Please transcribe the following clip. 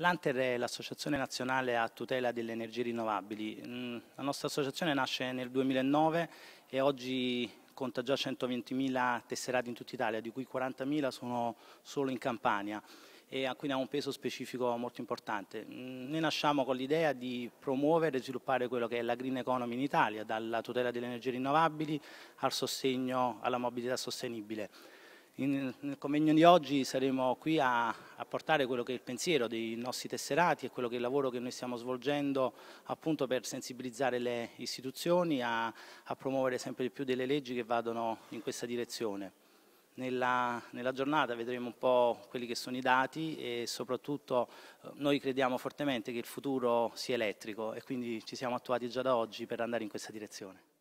L'Anter è l'Associazione Nazionale a tutela delle energie rinnovabili. Mm, la nostra associazione nasce nel 2009 e oggi conta già 120.000 tesserati in tutta Italia, di cui 40.000 sono solo in Campania e quindi ha un peso specifico molto importante. Mm, noi nasciamo con l'idea di promuovere e sviluppare quello che è la green economy in Italia, dalla tutela delle energie rinnovabili al sostegno alla mobilità sostenibile. In, nel convegno di oggi saremo qui a, a portare quello che è il pensiero dei nostri tesserati e quello che è il lavoro che noi stiamo svolgendo appunto per sensibilizzare le istituzioni a, a promuovere sempre di più delle leggi che vadano in questa direzione. Nella, nella, giornata vedremo un po' quelli che sono i dati e soprattutto eh, noi crediamo fortemente che il futuro sia elettrico e quindi ci siamo attuati già da oggi per andare in questa direzione.